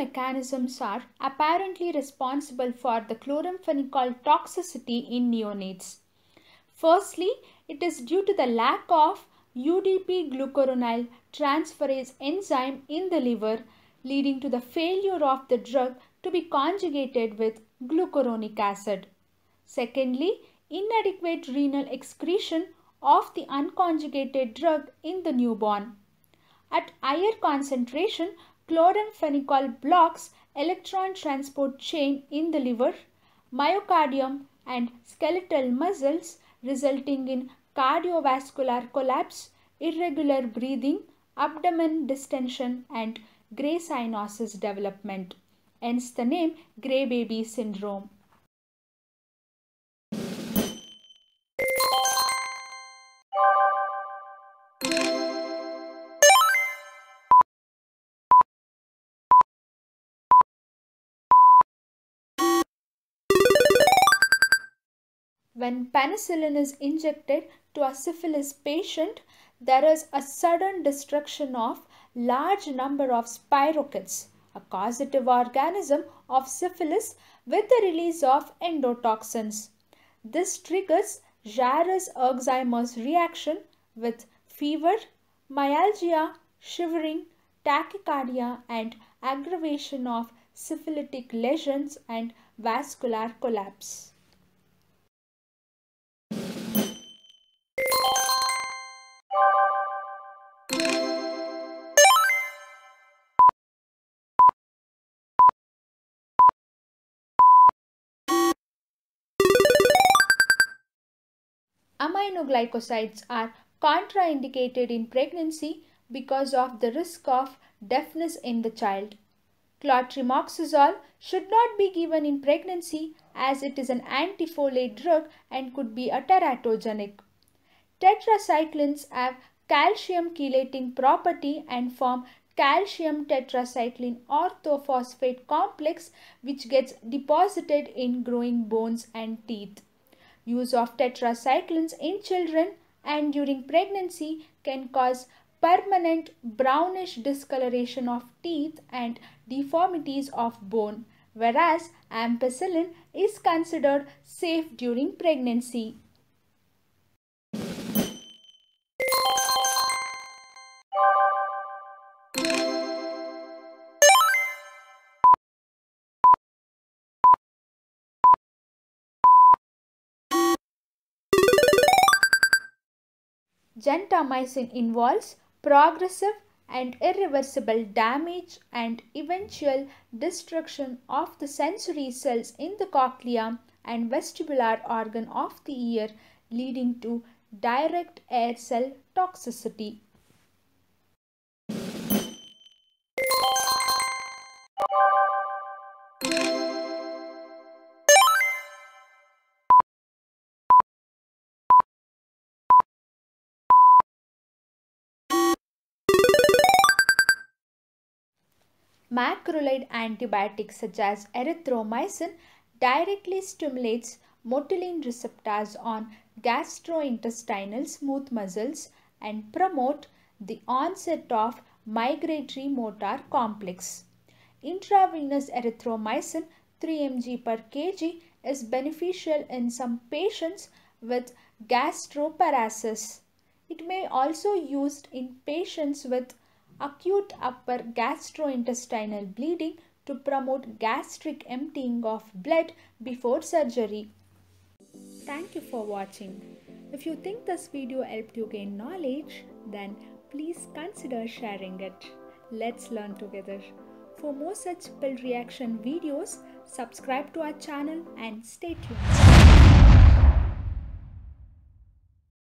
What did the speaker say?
mechanisms are apparently responsible for the chloramphenicol toxicity in neonates. Firstly, it is due to the lack of UDP glucuronyl transferase enzyme in the liver leading to the failure of the drug to be conjugated with glucuronic acid. Secondly, inadequate renal excretion of the unconjugated drug in the newborn. At higher concentration, chloramphenicol blocks electron transport chain in the liver, myocardium and skeletal muscles resulting in cardiovascular collapse, irregular breathing, abdomen distension and gray cyanosis development. Hence the name gray baby syndrome. When penicillin is injected to a syphilis patient, there is a sudden destruction of large number of spirochetes, a causative organism of syphilis with the release of endotoxins. This triggers Jarre's Alzheimer's reaction with fever, myalgia, shivering, tachycardia and aggravation of syphilitic lesions and vascular collapse. aminoglycosides are contraindicated in pregnancy because of the risk of deafness in the child. Clotrimoxazole should not be given in pregnancy as it is an antifolate drug and could be a teratogenic. Tetracyclines have calcium chelating property and form calcium tetracycline orthophosphate complex which gets deposited in growing bones and teeth. Use of tetracyclines in children and during pregnancy can cause permanent brownish discoloration of teeth and deformities of bone, whereas ampicillin is considered safe during pregnancy. Gentamicin involves progressive and irreversible damage and eventual destruction of the sensory cells in the cochlea and vestibular organ of the ear leading to direct air cell toxicity. Macrolide antibiotics such as erythromycin directly stimulates motilin receptors on gastrointestinal smooth muscles and promote the onset of migratory motor complex. Intravenous erythromycin 3 mg per kg is beneficial in some patients with gastroparesis. It may also used in patients with acute upper gastrointestinal bleeding to promote gastric emptying of blood before surgery. Thank you for watching. If you think this video helped you gain knowledge, then please consider sharing it. Let's learn together. For more such pill reaction videos, subscribe to our channel and stay tuned.